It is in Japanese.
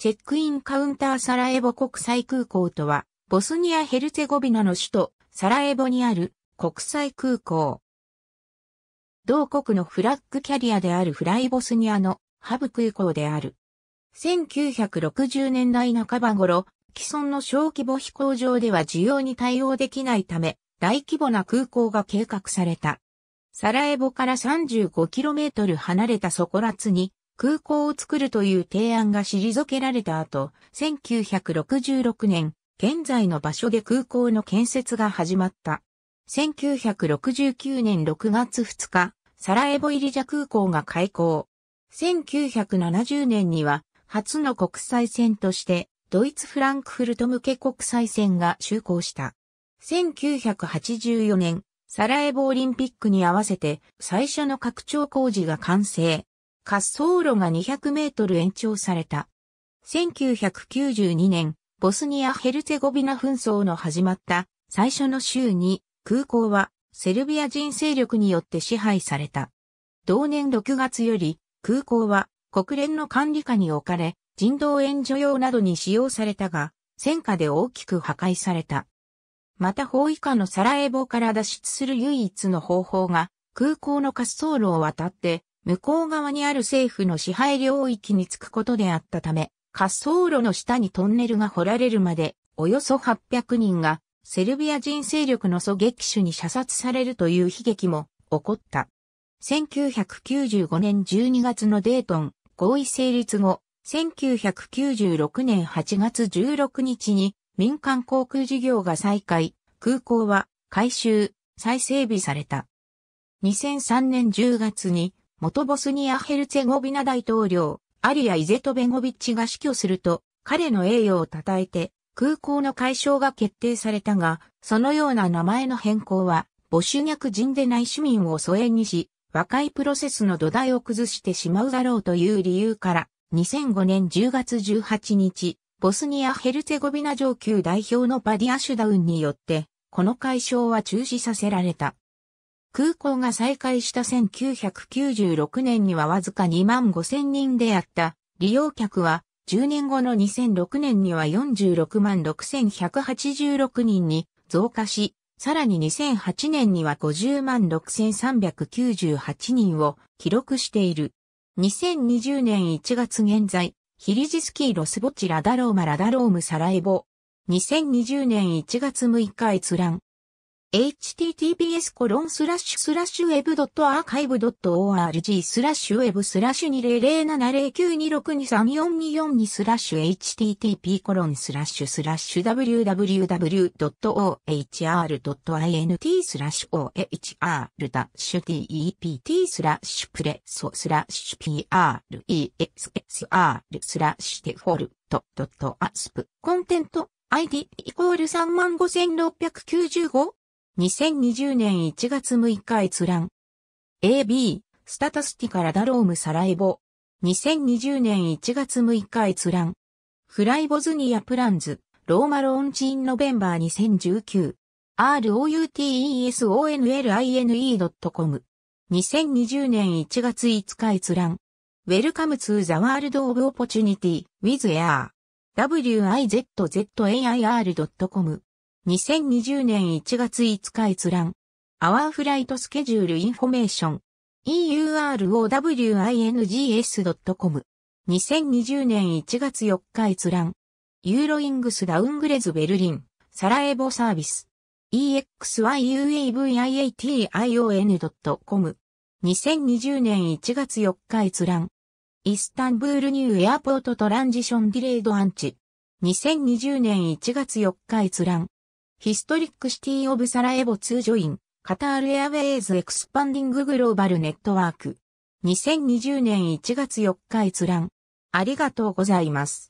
チェックインカウンターサラエボ国際空港とは、ボスニア・ヘルツェゴビナの首都サラエボにある国際空港。同国のフラッグキャリアであるフライボスニアのハブ空港である。1960年代半ば頃、既存の小規模飛行場では需要に対応できないため、大規模な空港が計画された。サラエボから 35km 離れたソコラツに空港を作るという提案が退けられた後、1966年、現在の場所で空港の建設が始まった。1969年6月2日、サラエボイリジャ空港が開港。1970年には、初の国際線として、ドイツフランクフルト向け国際線が就航した。1984年、サラエボオリンピックに合わせて最初の拡張工事が完成。滑走路が200メートル延長された。1992年、ボスニア・ヘルツェゴビナ紛争の始まった最初の週に空港はセルビア人勢力によって支配された。同年6月より空港は国連の管理下に置かれ人道援助用などに使用されたが戦火で大きく破壊された。また包囲下のサラエボから脱出する唯一の方法が空港の滑走路を渡って向こう側にある政府の支配領域に着くことであったため、滑走路の下にトンネルが掘られるまで、およそ800人がセルビア人勢力の狙撃手に射殺されるという悲劇も起こった。1995年12月のデートン合意成立後、1996年8月16日に民間航空事業が再開、空港は改修、再整備された。2003年10月に元ボスニア・ヘルツェゴビナ大統領、アリア・イゼトベゴビッチが死去すると、彼の栄誉を称えて、空港の解消が決定されたが、そのような名前の変更は、母シ逆人でない市民を疎遠にし、和解プロセスの土台を崩してしまうだろうという理由から、2005年10月18日、ボスニア・ヘルツェゴビナ上級代表のバディア・シュダウンによって、この解消は中止させられた。空港が再開した1996年にはわずか2万5千人であった利用客は10年後の2006年には46万6186人に増加し、さらに2008年には50万6398人を記録している。2020年1月現在、ヒリジスキーロスボチラダローマラダロームサラエボ。2020年1月6日閲覧。https コロンスラッシュスラッシュウェブド web.archive.org スラッシュウェブスラッシュ20070926234242スラッシュ http コロンスラッシュスラッシュ www.ohr.int スラッシュ ohr ダッシュ tept スラッシュプレソスラッシュ prexsr スラッシュデフォルトドットアスプコンテント ID イコール35,695 2020年1月6日閲覧。AB、スタタスティカラダロームサライボ。2020年1月6日閲覧。フライボズニアプランズ、ローマローンチインノベンバー2019。routesonline.com。2020年1月5日閲覧。Welcome to the World of Opportunity with Air. wizzair.com 2020年1月5日閲覧。アワーフライトスケジュールインフォメーション。eurowings.com。2020年1月4日閲覧。ユーロイングスダウングレズベルリン。サラエボサービス。exyuaviation.com。2020年1月4日閲覧。イスタンブールニューエアポートトランジションディレイドアンチ。2020年1月4日閲覧。ヒストリックシティオブサラエボ通ジョイン、カタールエアウェイズエクスパンディンググローバルネットワーク。2020年1月4日閲覧。ありがとうございます。